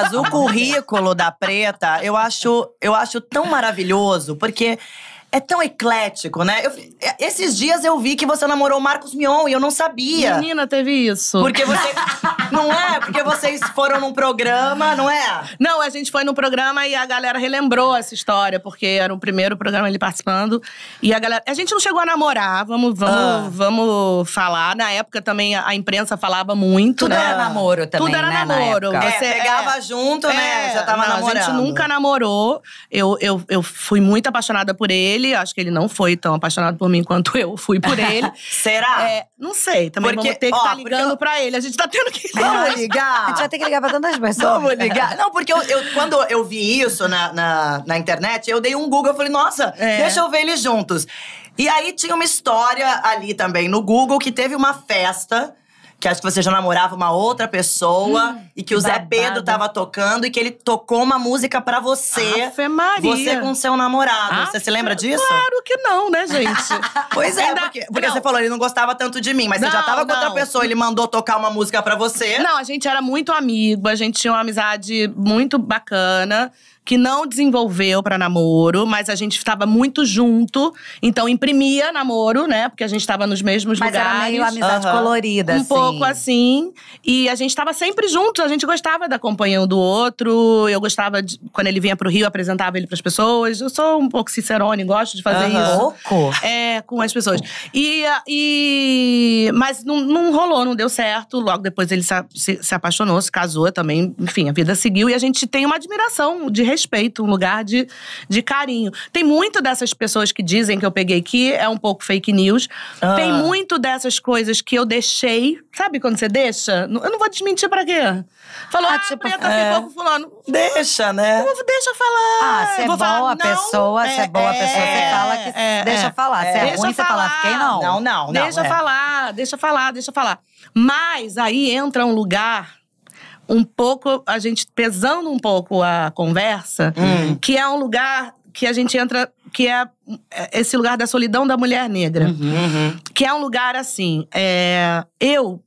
Mas o currículo da Preta, eu acho, eu acho tão maravilhoso, porque é tão eclético, né? Eu, é, esses dias eu vi que você namorou o Marcos Mion e eu não sabia. Menina, teve isso. Porque você. não é? Porque vocês foram num programa, não é? Não, a gente foi num programa e a galera relembrou essa história, porque era o primeiro programa ele participando. E a galera. A gente não chegou a namorar, vamos, vamos, ah. vamos falar. Na época também a imprensa falava muito. Tudo né? era namoro também. Tudo era né? namoro. Na você é, pegava é, junto, né? é, né? Já tava não, namorando. A gente nunca namorou. Eu, eu, eu fui muito apaixonada por ele ele. Acho que ele não foi tão apaixonado por mim quanto eu fui por ele. Será? É, não sei. Também porque, vamos ter que estar tá ligando eu... pra ele. A gente tá tendo que ligar. Vamos ligar. A gente vai ter que ligar pra tantas pessoas. Vamos ligar. Não, porque eu, eu quando eu vi isso na, na, na, internet, eu dei um Google. Eu falei, nossa, é. deixa eu ver eles juntos. E aí tinha uma história ali também no Google que teve uma festa que acho que você já namorava uma outra pessoa hum, e que, o Zé Pedro tava tocando e que ele tocou uma música para você. Afe Maria. Você com seu namorado. Afe... Ah, você se lembra disso? Claro que não, né, gente? pois é, Ainda... porque, porque você falou, ele não gostava tanto de mim, mas não, você já tava com não. outra pessoa, ele mandou tocar uma música para você. Não, a gente era muito amigo, a gente tinha uma amizade muito bacana que não desenvolveu para namoro, mas a gente estava muito junto, então imprimia namoro, né? Porque a gente estava nos mesmos mas lugares. Mas era meio amizade uhum. colorida, um assim. Um pouco assim. E a gente estava sempre junto, a gente gostava da companhia um do outro. Eu gostava de, quando ele vinha pro Rio, apresentava ele para as pessoas. Eu sou um pouco cicerone, gosto de fazer uhum. isso. louco. É, com as pessoas. E, e mas não, não rolou, não deu certo. Logo depois ele se, se, se apaixonou, se casou também. Enfim, a vida seguiu e a gente tem uma admiração de respeito respeito, um lugar de, de carinho. Tem muito dessas pessoas que dizem que eu peguei que é um pouco fake news. Ah. Tem muito dessas coisas que eu deixei. Sabe quando você deixa? Eu não vou desmentir pra quê? Falou, ah, ah tipo, preta é. ficou com fulano. Deixa, né? Deixa falar. Ah, é se é, é boa falar, a pessoa, é, se é boa a pessoa, é, você fala que é, é. deixa falar. Se é deixa ruim, falar. você fala, fiquei não. Não, não, não. Deixa falar, deixa falar, deixa falar. Mas aí entra um lugar um pouco, a gente pesando um pouco a conversa, hum. que é um lugar que a gente entra, que é, é esse lugar da solidão da mulher negra. Uhum, uhum, Que é um lugar assim. É, eu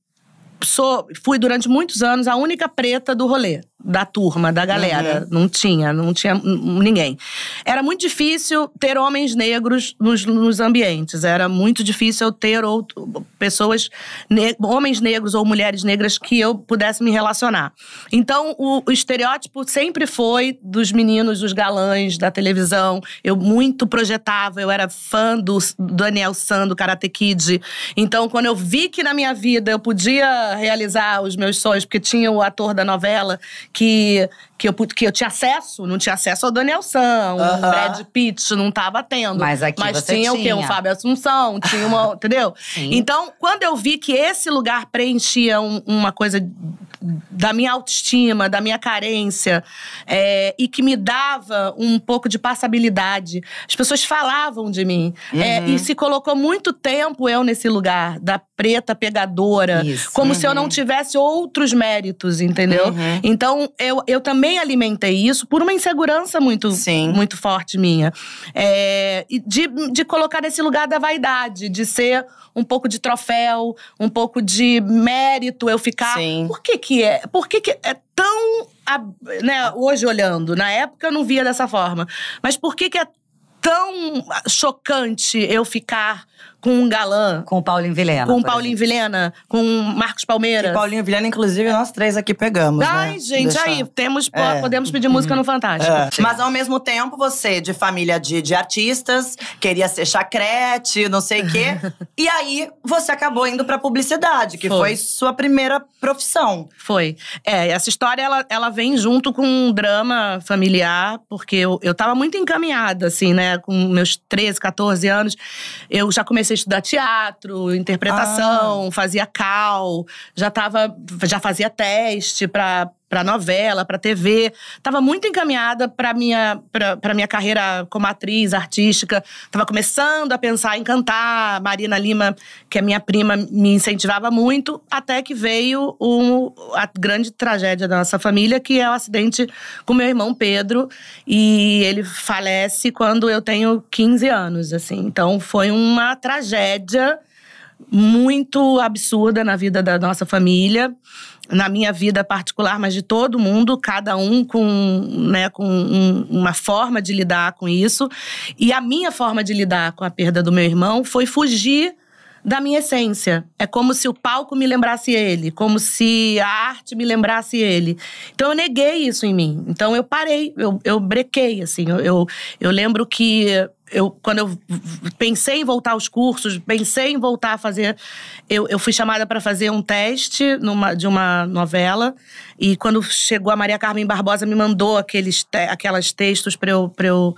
sou, fui durante muitos anos a única preta do rolê da turma, da galera. Uhum. Não tinha, não tinha ninguém. Era muito difícil ter homens negros nos, nos ambientes. Era muito difícil ter outro, pessoas, ne homens negros ou mulheres negras que eu pudesse me relacionar. Então, o, o, estereótipo sempre foi dos meninos, dos galãs, da televisão. Eu muito projetava, eu era fã do Daniel San, do Karate Kid. Então, quando eu vi que na minha vida eu podia realizar os meus sonhos, porque tinha o ator da novela que que eu, que eu tinha acesso. Não tinha acesso ao Daniel Sam, uh -huh. Brad Pitt, não tava tendo. Mas, aqui Mas tinha, tinha, o quê? Um Fábio Assunção, tinha uma. entendeu? Sim. Então, quando eu vi que esse lugar preenchia um, uma coisa da minha autoestima, da minha carência, é, e que me dava um pouco de passabilidade. As pessoas falavam de mim. É, e se colocou muito tempo eu nesse lugar, da preta pegadora, Isso. como se eu não uhum. tivesse outros méritos, entendeu? Uhum. Então, eu, eu também também alimentei isso por uma insegurança muito, Sim. muito forte minha. É, de, de colocar nesse lugar da vaidade, de ser um pouco de troféu, um pouco de mérito eu ficar. Sim. Por que que é? Por que que é tão. Né, hoje olhando, na época eu não via dessa forma. Mas por que que é tão chocante eu ficar com um galã. Com o Paulinho Vilena. Com o Paulinho exemplo. Vilena, com o Marcos Palmeiras. Que Paulinho Vilena, inclusive, nós três aqui pegamos. Ai, né? gente, aí, temos, é. podemos pedir música no uhum. Fantástico. É. Mas ao mesmo tempo, você, de família de, de artistas, queria ser chacrete, não sei o quê. e aí, você acabou indo pra publicidade, que foi, foi sua primeira profissão. Foi. É, essa história, ela, ela vem junto com um drama familiar, porque eu, eu tava muito encaminhada, assim, né? Com meus 13, 14 anos, eu já comecei comecei a estudar teatro, interpretação, ah. fazia cal, já tava, já fazia teste para para novela, para TV. Tava muito encaminhada para minha para minha carreira como atriz artística. Tava começando a pensar em cantar. Marina Lima, que é minha prima, me incentivava muito, até que veio o a grande tragédia da nossa família, que é o acidente com meu irmão Pedro, e ele falece quando eu tenho 15 anos, assim. Então foi uma tragédia muito absurda na vida da nossa família na minha vida particular, mas de todo mundo, cada um com, né, com um, uma forma de lidar com isso. E a minha forma de lidar com a perda do meu irmão foi fugir da minha essência. É como se o palco me lembrasse ele, como se a arte me lembrasse ele. Então eu neguei isso em mim. Então eu parei, eu, eu brequei, assim. Eu, eu, eu lembro que eu, quando eu pensei em voltar aos cursos, pensei em voltar a fazer. Eu, eu fui chamada para fazer um teste numa, de uma novela. E quando chegou a Maria Carmen Barbosa, me mandou aqueles te, aquelas textos para eu, eu,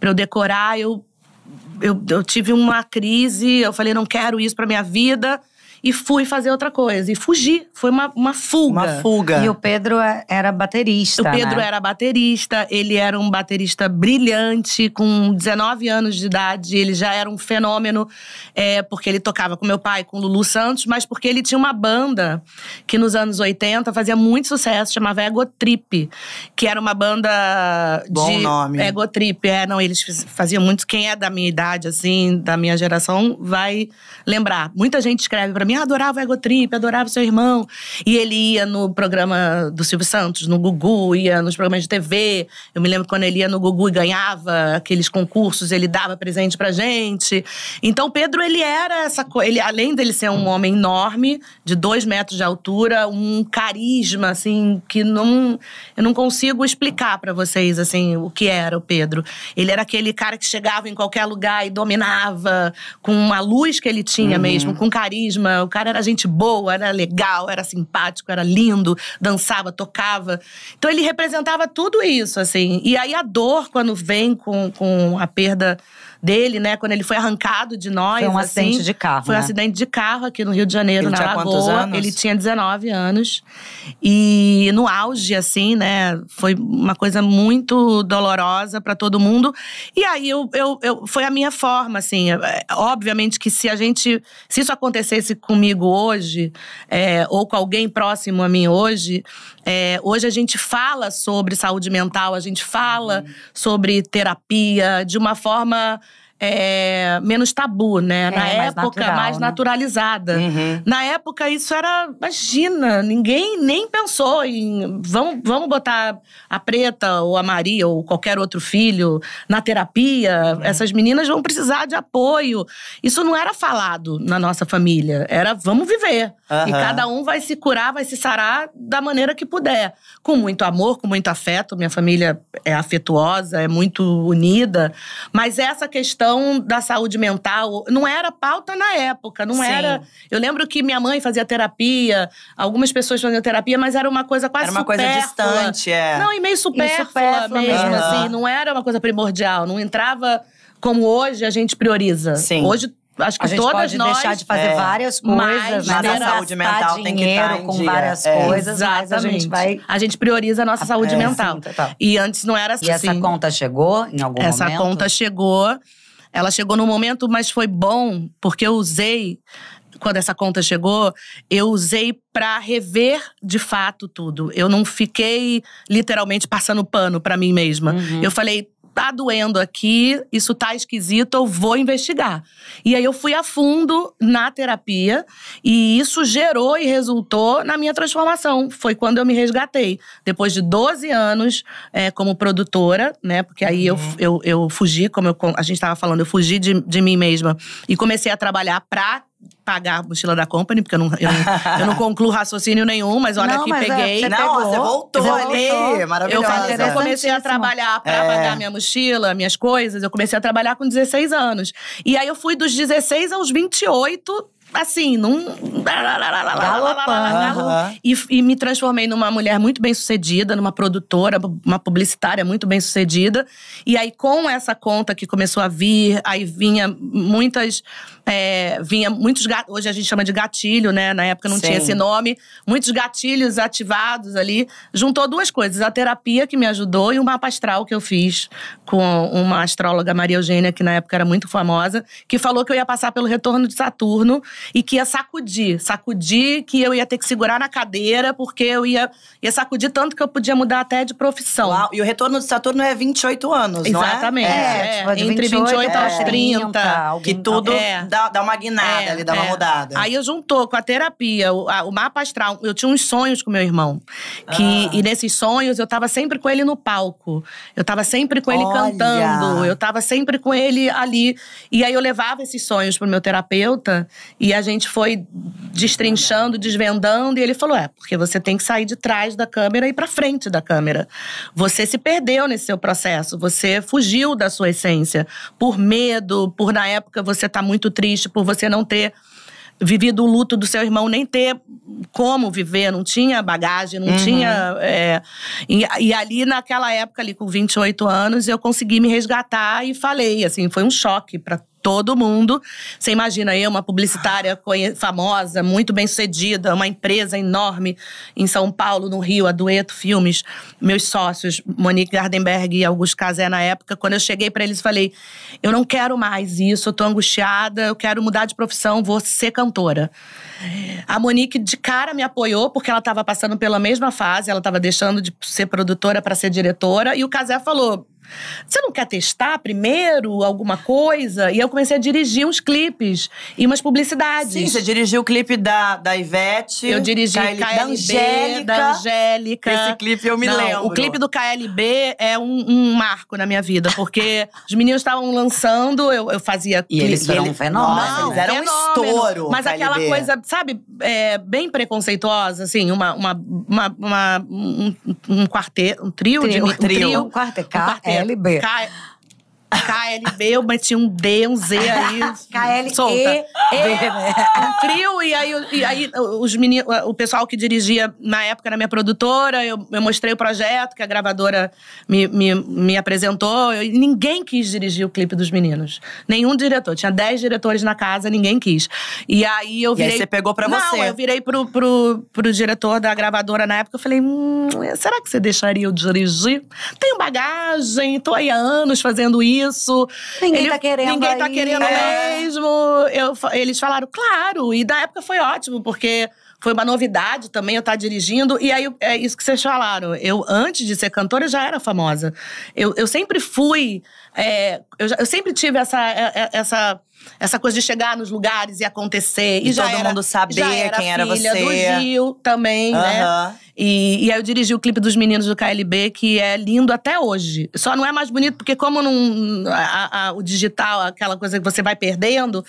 eu decorar. Eu, eu, eu tive uma crise, eu falei, não quero isso para minha vida e fui fazer outra coisa. E fugi. Foi uma, uma fuga. Uma fuga. E o Pedro é, era baterista. O Pedro né? era baterista, ele era um baterista brilhante, com 19 anos de idade. Ele já era um fenômeno, é, porque ele tocava com meu pai, com Lulu Santos, mas porque ele tinha uma banda que nos anos 80 fazia muito sucesso, chamava Ego Trip, que era uma banda Bom de. Bom nome. Ego Trip. É, não, eles faziam muito. Quem é da minha idade, assim, da minha geração, vai lembrar. Muita gente escreve para mim mim, ah, adorava o trip adorava seu irmão. E ele ia no programa do Silvio Santos, no Gugu, ia nos programas de TV. Eu me lembro quando ele ia no Gugu e ganhava aqueles concursos, ele dava presente pra gente. Então, Pedro, ele era essa coisa. Ele, além dele ser um homem enorme, de dois metros de altura, um carisma, assim, que não. Eu não consigo explicar para vocês, assim, o que era o Pedro. Ele era aquele cara que chegava em qualquer lugar e dominava, com a luz que ele tinha uhum. mesmo, com carisma o cara era gente boa, era legal, era simpático, era lindo, dançava, tocava. Então ele representava tudo isso, assim. E aí a dor, quando vem com, com a perda dele, né? Quando ele foi arrancado de nós. Foi um assim, acidente de carro. Foi um né? acidente de carro aqui no Rio de Janeiro, ele na tinha Lagoa. Quantos anos? Ele tinha 19 anos. E no auge, assim, né? Foi uma coisa muito dolorosa para todo mundo. E aí eu, eu, eu, foi a minha forma, assim. É, obviamente que se a gente. Se isso acontecesse comigo hoje, é, ou com alguém próximo a mim hoje, é, hoje a gente fala sobre saúde mental, a gente fala uhum. sobre terapia de uma forma é, menos tabu, né? É, Na época, natural, mais né? naturalizada. Uhum. Na época, isso era. Imagina, ninguém nem pensou em. Vamos, vamos botar a Preta ou a Maria ou qualquer outro filho na terapia. Uhum. Essas meninas vão precisar de apoio. Isso não era falado na nossa família. Era vamos viver. Uhum. E cada um vai se curar, vai se sarar da maneira que puder. Com muito amor, com muito afeto. Minha família é afetuosa, é muito unida. Mas essa questão questão da saúde mental não era pauta na época, não Sim. era. Eu lembro que minha mãe fazia terapia, algumas pessoas faziam terapia, mas era uma coisa quase Era uma supérflua. coisa distante, é. Não, e meio supérflua, e supérflua mesmo, uhum. assim, não era uma coisa primordial, não entrava como hoje a gente prioriza. Sim. Hoje Acho que a gente todas pode nós deixar de fazer é, várias coisas, mas, mas a saúde mental tem que tá estar em com dia. várias é, coisas, Exatamente. a gente vai a gente prioriza a nossa a, saúde é, mental. Sim, tá, tá. E antes não era assim. E essa conta chegou em algum essa momento? Essa conta chegou ela chegou no momento, mas foi bom, porque eu usei quando essa conta chegou, eu usei para rever de fato tudo. Eu não fiquei literalmente passando pano para mim mesma. Uhum. Eu falei, tá doendo aqui, isso tá esquisito, eu vou investigar. E aí eu fui a fundo na terapia e isso gerou e resultou na minha transformação. Foi quando eu me resgatei. Depois de 12 anos é, como produtora, né? Porque aí uhum. eu, eu, eu fugi, como eu, a gente estava falando, eu fugi de, de mim mesma e comecei a trabalhar pra pagar a mochila da company, porque eu não, eu não, eu não concluo raciocínio nenhum, mas olha não, que mas é, peguei. É, você não, pegou, você voltou, voltou. maravilhosa. Eu, eu comecei a trabalhar pra é. pagar minha mochila, minhas coisas, eu comecei a trabalhar com 16 anos. E aí eu fui dos 16 aos 28 assim, num. Galopando. E, e me transformei numa mulher muito bem sucedida, numa produtora, uma publicitária muito bem sucedida. E aí, com essa conta que começou a vir, aí vinha muitas. É, vinha muitos hoje a gente chama de gatilho, né? Na época não Sim. tinha esse nome. Muitos gatilhos ativados ali. Juntou duas coisas: a terapia que me ajudou e o mapa astral que eu fiz com uma astróloga Maria Eugênia, que na época era muito famosa, que falou que eu ia passar pelo retorno de Saturno e que ia sacudir. Sacudir que eu ia ter que segurar na cadeira, porque eu ia, ia sacudir tanto que eu podia mudar até de profissão. Uau, e o retorno de Saturno é 28 anos, Exatamente, não é? Exatamente. É, é, tipo, é entre 28, 28 aos 30. É. 30 que tudo é. dá, dá uma guinada ali, dá uma mudada. Aí eu juntou com a terapia, o, a, o mapa astral. Eu tinha uns sonhos com meu irmão. Que, ah. E nesses sonhos eu tava sempre com ele no palco. Eu tava sempre com ele Olha. cantando. Eu tava sempre com ele ali. E aí eu levava esses sonhos pro meu terapeuta. E e a gente foi destrinchando, desvendando, e ele falou: é, porque você tem que sair de trás da câmera e para frente da câmera. Você se perdeu nesse seu processo, você fugiu da sua essência por medo, por na época você tá muito triste, por você não ter vivido o luto do seu irmão, nem ter como viver, não tinha bagagem, não uhum. tinha. É, e, e, ali, naquela época, ali com 28 anos, eu consegui me resgatar e falei, assim, foi um choque para todo mundo. Você imagina eu, uma publicitária famosa, muito bem sucedida, uma empresa enorme em São Paulo, no Rio, a Dueto Filmes, meus sócios, Monique Gardenberg e Augusto Casé na época. Quando eu cheguei para eles, falei: eu não quero mais isso, eu tô angustiada, eu quero mudar de profissão, vou ser cantora. A Monique de cara me apoiou, porque ela estava passando pela mesma fase, ela estava deixando de ser produtora para ser diretora, e o Casé falou: você não quer testar primeiro alguma coisa? E eu comecei a dirigir uns clipes e umas publicidades. Sim, você dirigiu o clipe da, da Ivete. Eu dirigi o KLB, da Angélica. Da Angélica. Esse clipe eu me não, lembro. O clipe do KLB é um, um marco na minha vida, porque os meninos estavam lançando, eu, eu fazia clipe. E eles foram um Não, eles eram um estouro. Mas KLB. aquela coisa, sabe, é, bem preconceituosa, assim, uma, uma, uma, uma um, um quarteto, um trio, trio, de, um trio. Um quarteto, um quarteto é K KLB, eu meti um D, um Z aí. KLB. Solta. E, e, é. um trio, e aí, e aí os meninos, o pessoal que dirigia na época era minha produtora, eu, eu mostrei o projeto que a gravadora me, me, me apresentou. Eu, ninguém quis dirigir o clipe dos meninos. Nenhum diretor. Tinha 10 diretores na casa, ninguém quis. E aí eu virei. E aí você pegou pra não, você. Não, eu virei pro, pro, pro diretor da gravadora na época, eu falei: hum, será que você deixaria eu dirigir? Tenho bagagem, tô aí há anos fazendo isso isso. Ninguém ele, tá querendo. Ninguém tá aí. querendo é. mesmo. Eu, eles falaram, claro. E na época foi ótimo, porque foi uma novidade também eu estar tá dirigindo. E aí, é isso que vocês falaram. Eu, antes de ser cantora, já era famosa. Eu, eu sempre fui é, eu, já, eu, sempre tive essa, é, é, essa, essa coisa de chegar nos lugares e acontecer. E, e todo era, mundo sabia era quem era você. do Gil também, né? E, e, aí eu dirigi o clipe dos meninos do KLB, que é lindo até hoje. Só não é mais bonito, porque como não, a, a, o digital, aquela coisa que você vai perdendo,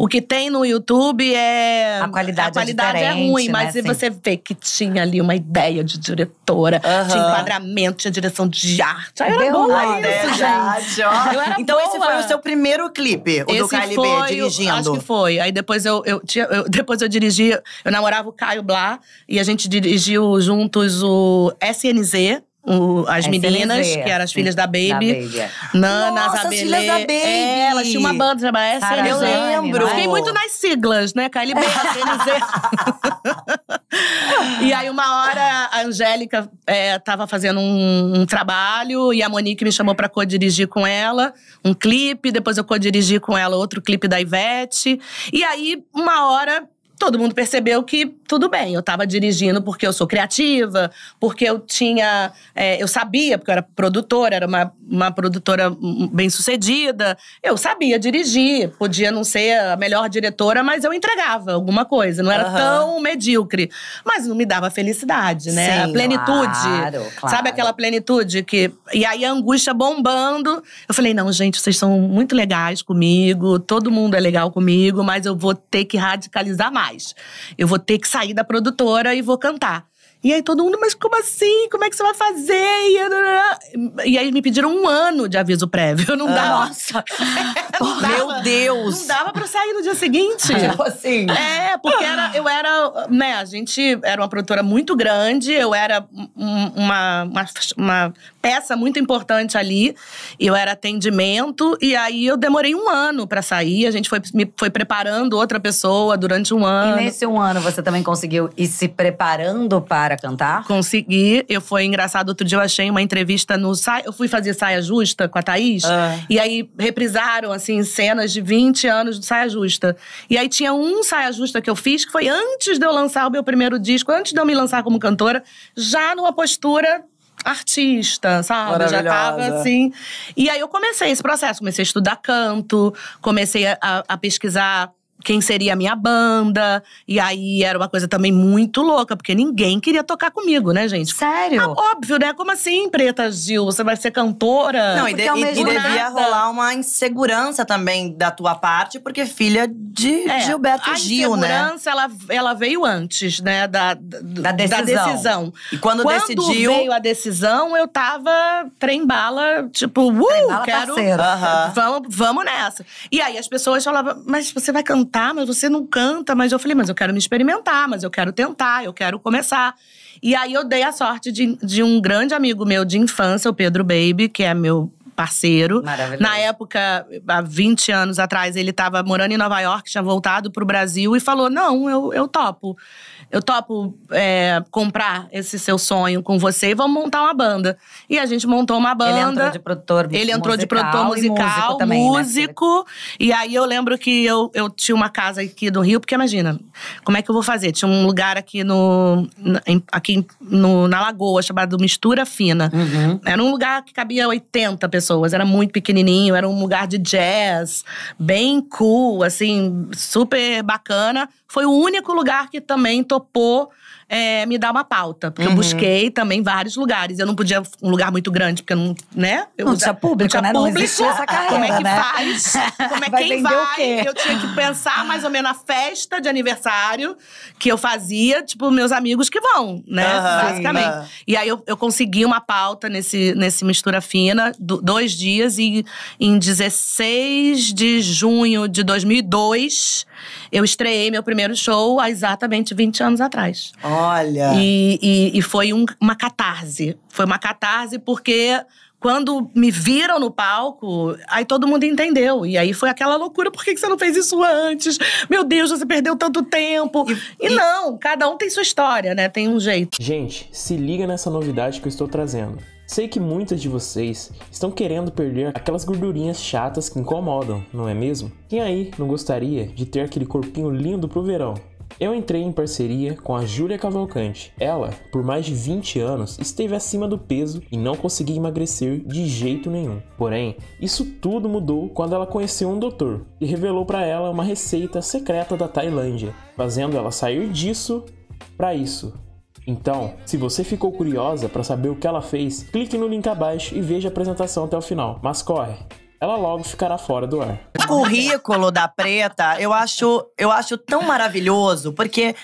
o que tem no YouTube é… A qualidade, é a qualidade é, é, ruim, né? mas né? você vê que tinha ali uma ideia de diretora, uhum. tinha enquadramento, tinha direção de arte. Aí era Deu bom isso, gente. Eu era então boa. esse foi o seu primeiro clipe, o esse do Kylie foi, B, dirigindo. Acho que foi. Aí depois eu, eu, tinha, eu, depois eu dirigi, eu namorava o Caio Blá e a gente dirigiu juntos o SNZ, o, as SNZ, meninas, que eram as filhas da Baby. Da Baby é. Nana, Nossa, Zabelê. as filhas da Baby! É, elas tinham uma banda chamada SNZ. Eu lembro. Fiquei muito nas siglas, né? Kylie B, SNZ. E aí, uma hora, a Angélica é, tava fazendo um, um trabalho e a Monique me chamou pra co-dirigir com ela um clipe. Depois eu co-dirigi com ela outro clipe da Ivete. E aí, uma hora todo mundo percebeu que tudo bem, eu estava dirigindo porque eu sou criativa, porque eu tinha. É, eu sabia, porque eu era produtora, era uma, uma produtora bem sucedida, eu sabia dirigir, podia não ser a melhor diretora, mas eu entregava alguma coisa, não era uhum. tão medíocre. Mas não me dava felicidade, né? Sim, a plenitude. Claro, claro. Sabe aquela plenitude que. E aí a angústia bombando. Eu falei, não, gente, vocês são muito legais comigo, todo mundo é legal comigo, mas eu vou ter que radicalizar mais mais. Eu vou ter que sair da produtora e vou cantar. E aí todo mundo, mas como assim? Como é que você vai fazer? E, aí me pediram um ano de aviso prévio. Não dá ah. Nossa! não dava, Meu Deus! Não dava pra sair no dia seguinte. Tipo assim. É, porque era, eu era, né, a gente era uma produtora muito grande, eu era uma, uma, uma peça muito importante ali. Eu era atendimento, e aí eu demorei um ano pra sair. A gente foi, me, foi preparando outra pessoa durante um ano. E nesse um ano você também conseguiu ir se preparando para voltar a cantar? Consegui. Eu fui engraçado outro dia eu achei uma entrevista no eu fui fazer saia justa com a Thaís ah. e aí reprisaram assim cenas de 20 anos de saia justa. E aí tinha um saia justa que eu fiz que foi antes de eu lançar o meu primeiro disco, antes de eu me lançar como cantora, já numa postura artista, sabe? Já tava assim. E aí eu comecei esse processo, comecei a estudar canto, comecei a, a pesquisar quem seria a minha banda. E aí era uma coisa também muito louca, porque ninguém queria tocar comigo, né, gente? Sério? Ah, óbvio, né? Como assim, Preta Gil? Você vai ser cantora? Não, e, de, é e, e devia rolar uma insegurança também da tua parte, porque filha de é, Gilberto Gil, né? A insegurança, ela, ela veio antes, né, da, da, da, decisão. da decisão. E quando, quando decidiu… veio a decisão, eu tava trem-bala, tipo, uh, trem -bala tipo, uh, quero… Uh -huh. vamos, vamos nessa. E aí as pessoas falavam, mas você vai cantar? cantar, mas você não canta. Mas eu falei, mas eu quero me experimentar, mas eu quero tentar, eu quero começar. E aí eu dei a sorte de, de um grande amigo meu de infância, o Pedro Baby, que é meu parceiro. Maravilhoso. Na época, há 20 anos atrás, ele estava morando em Nova York, tinha voltado para o Brasil e falou: Não, eu, eu topo. Eu topo é, comprar esse seu sonho com você e vamos montar uma banda. E a gente montou uma banda. Ele entrou de produtor musical. Ele entrou de produtor musical, e músico. Também, né, músico né? E aí eu lembro que eu, eu tinha uma casa aqui do Rio, porque imagina, como é que eu vou fazer? Tinha um lugar aqui no. Aqui no, na Lagoa, chamado Mistura Fina. Uhum. Era um lugar que cabia 80 pessoas pessoas. Era muito pequenininho, era um lugar de jazz, bem cool, assim, super bacana foi o único lugar que também topou é, me dar uma pauta. Porque uhum. eu busquei também vários lugares. Eu não podia um lugar muito grande, porque eu não, né? Eu não tinha público, não tinha né? Público. Não existia essa carreira, ah, Como é que né? faz? Como é vai quem vai? Eu tinha que pensar mais ou menos na festa de aniversário que eu fazia, tipo, meus amigos que vão, né? Uhum, Basicamente. Uhum. E aí eu, eu, consegui uma pauta nesse, nesse Mistura Fina, do, dois dias, e em 16 de junho de 2002, eu estreiei meu primeiro primeiro show há exatamente 20 anos atrás. Olha! E, e, e foi um, uma catarse. Foi uma catarse porque quando me viram no palco, aí todo mundo entendeu. E aí foi aquela loucura: por que você não fez isso antes? Meu Deus, você perdeu tanto tempo. E, e, e, não, cada um tem sua história, né? Tem um jeito. Gente, se liga nessa novidade que eu estou trazendo. Sei que muitas de vocês estão querendo perder aquelas gordurinhas chatas que incomodam, não é mesmo? Quem aí não gostaria de ter aquele corpinho lindo pro verão? Eu entrei em parceria com a Júlia Cavalcante. Ela, por mais de 20 anos, esteve acima do peso e não conseguia emagrecer de jeito nenhum. Porém, isso tudo mudou quando ela conheceu um doutor e revelou para ela uma receita secreta da Tailândia, fazendo ela sair disso para isso. Então, se você ficou curiosa para saber o que ela fez, clique no link abaixo e veja a apresentação até o final. Mas corre, ela logo ficará fora do ar. O currículo da Preta, eu acho, eu acho tão maravilhoso, porque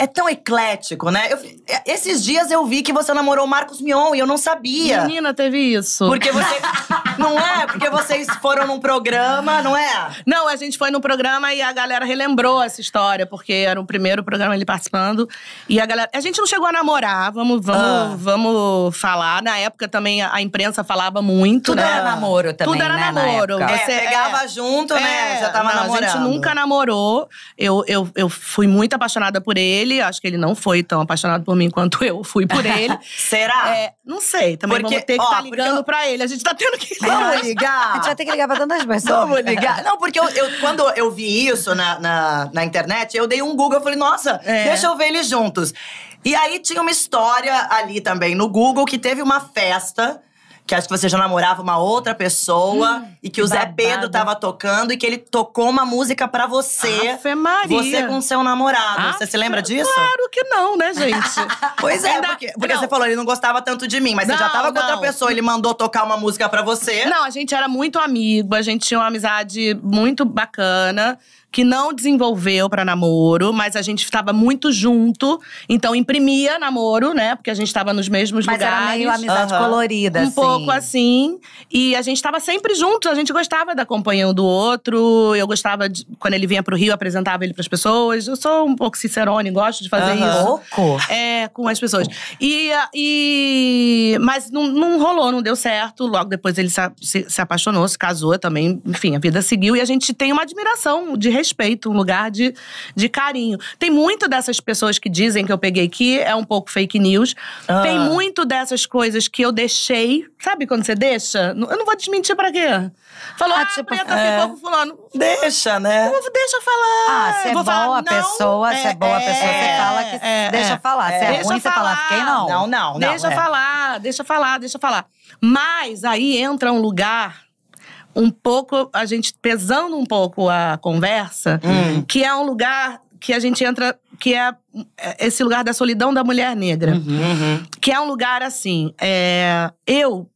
é tão eclético, né? Eu, é, esses dias eu vi que você namorou o Marcos Mion e eu não sabia. Menina, teve isso. Porque você. não é? Porque vocês foram num programa, não é? Não, a gente foi num programa e a galera relembrou essa história, porque era o primeiro programa ele participando. E a galera. A gente não chegou a namorar, vamos, vamos, ah. vamos falar. Na época também a, imprensa falava muito. Tudo né? era namoro também. Tudo era né? namoro. Na você é, é pegava é, junto, né? É, Já tava não, namorando. A gente nunca namorou. Eu, eu, eu fui muito apaixonada por ele ele. Acho que ele não foi tão apaixonado por mim quanto eu fui por ele. Será? É, não sei. Também porque, vamos ter que estar tá ligando eu... pra ele. A gente tá tendo que Vamos ligar. A gente vai ter que ligar pra tantas pessoas. Vamos ligar. Não, porque eu, eu quando eu vi isso na, na, na, internet, eu dei um Google. Eu falei, nossa, é. deixa eu ver eles juntos. E aí tinha uma história ali também no Google que teve uma festa que acho que você já namorava uma outra pessoa hum, e que o Zé Pedro tava tocando e que ele tocou uma música para você. Afe Maria. Você com seu namorado. Afe... Você se lembra disso? Claro que não, né, gente? pois é, Ainda... porque, porque você falou, ele não gostava tanto de mim, mas não, você já tava com não. outra pessoa, ele mandou tocar uma música para você. Não, a gente era muito amigo, a gente tinha uma amizade muito bacana que não desenvolveu para namoro, mas a gente estava muito junto, então imprimia namoro, né? Porque a gente estava nos mesmos mas lugares. Mas era meio amizade uhum. colorida, um assim. Um pouco assim. E a gente estava sempre junto, a gente gostava da companhia um do outro. Eu gostava de, quando ele vinha pro Rio, apresentava ele para as pessoas. Eu sou um pouco cicerone, gosto de fazer uhum. isso. louco, É, com as pessoas. E, e mas não, não rolou, não deu certo. Logo depois ele se, se, se apaixonou, se casou também, enfim, a vida seguiu e a gente tem uma admiração de respeito, um lugar de, de carinho. Tem muito dessas pessoas que dizem que eu peguei que é um pouco fake news. Ah. Tem muito dessas coisas que eu deixei. Sabe quando você deixa? Eu não vou desmentir pra quê? Falou, ah, ah tipo, preta é. ficou com fulano. Deixa, né? Eu, deixa falar. Ah, se é boa pessoa, se é, boa é, pessoa, você é, fala que é, deixa é. falar. Se é deixa ruim, falar. você fala, fiquei não. Não, não, não. Deixa falar, deixa falar, deixa falar. Mas aí entra um lugar um pouco, a gente pesando um pouco a conversa, hum. que é um lugar que a gente entra, que é, é esse lugar da solidão da mulher negra. Uhum, uhum. Que é um lugar assim. É, eu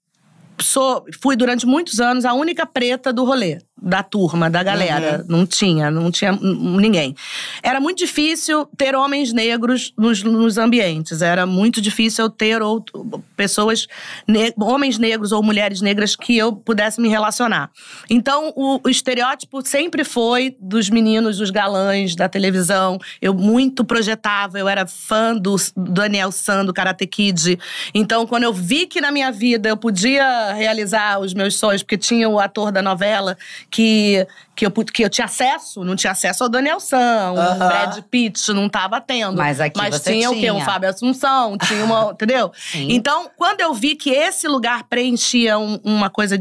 sou, fui durante muitos anos a única preta do rolê da turma, da galera. Uhum. Não tinha, não tinha ninguém. Era muito difícil ter homens negros nos, nos ambientes. Era muito difícil eu ter outro, pessoas, ne homens negros ou mulheres negras que eu pudesse me relacionar. Então, o, o, estereótipo sempre foi dos meninos, dos galãs, da televisão. Eu muito projetava, eu era fã do Daniel San, do Karate Kid. Então, quando eu vi que na minha vida eu podia realizar os meus sonhos, porque tinha o ator da novela que, que, eu, que eu tinha acesso, não tinha acesso ao Daniel Sam, uhum. Brad Pitt, não tava tendo. Mas aqui Mas tinha, tinha, o quê? Um Fábio Assunção, tinha uma. entendeu? Sim. Então, quando eu vi que esse lugar preenchia um, uma coisa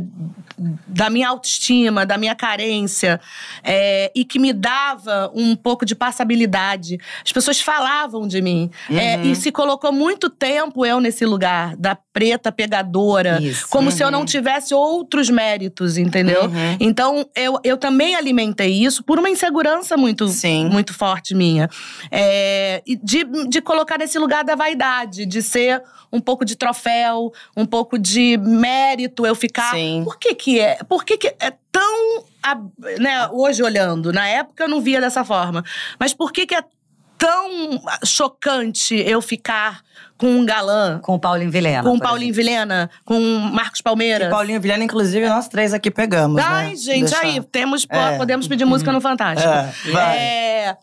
da minha autoestima, da minha carência, é, e que me dava um pouco de passabilidade. As pessoas falavam de mim. É, uhum. É, e se colocou muito tempo eu nesse lugar, da preta pegadora, Isso. como uhum. se eu não uhum. tivesse outros méritos, entendeu? Uhum. Então, eu, eu também alimentei isso por uma insegurança muito, Sim. muito forte minha. É, de, de colocar nesse lugar da vaidade, de ser um pouco de troféu, um pouco de mérito, eu ficar. Sim. Por que, que é? Por que, que é tão. Né, hoje olhando, na época eu não via dessa forma. Mas por que, que é tão chocante eu ficar com um galã. Com o Paulinho Vilena. Com o Paulinho exemplo. Vilena, com o Marcos Palmeiras. E Paulinho Vilena, inclusive, nós três aqui pegamos. Né? Ai, né? gente, Deixar... aí, temos, é. podemos pedir música no Fantástico. É, vai. É,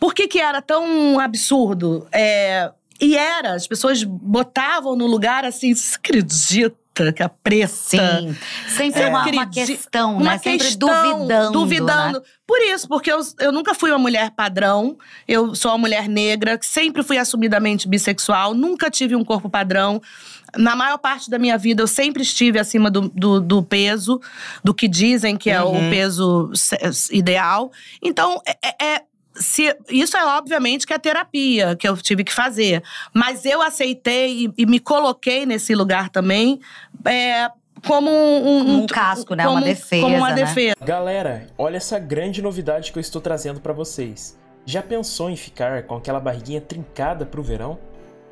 por que, que era tão absurdo? É, e era, as pessoas botavam no lugar assim, se acredita que é a preta. Sim. Sempre é, uma, uma questão, uma né? Sempre questão, duvidando. Duvidando. Né? Por isso, porque eu, eu nunca fui uma mulher padrão. Eu sou uma mulher negra, sempre fui assumidamente bissexual, nunca tive um corpo padrão. Na maior parte da minha vida, eu sempre estive acima do, do, do peso, do que dizem que é uhum. o peso ideal. Então, é, é, é se, isso é obviamente que é terapia que eu tive que fazer. Mas eu aceitei e, e me coloquei nesse lugar também. É, como um, um, um casco, né? Como, uma defesa. Como uma né? defesa. Galera, olha essa grande novidade que eu estou trazendo para vocês. Já pensou em ficar com aquela barriguinha trincada pro verão?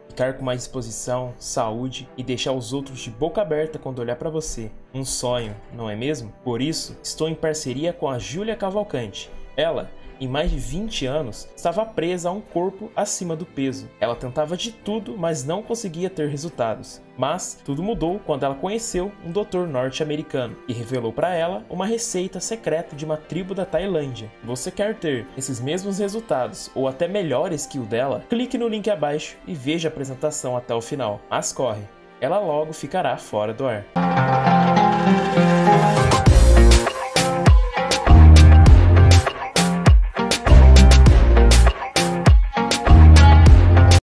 Ficar com mais disposição, saúde e deixar os outros de boca aberta quando olhar para você. Um sonho, não é mesmo? Por isso, estou em parceria com a Júlia Cavalcante. Ela em mais de 20 anos, estava presa a um corpo acima do peso. Ela tentava de tudo, mas não conseguia ter resultados. Mas tudo mudou quando ela conheceu um doutor norte-americano e revelou para ela uma receita secreta de uma tribo da Tailândia. Você quer ter esses mesmos resultados ou até melhores que o dela? Clique no link abaixo e veja a apresentação até o final. Mas corre, ela logo ficará fora do ar.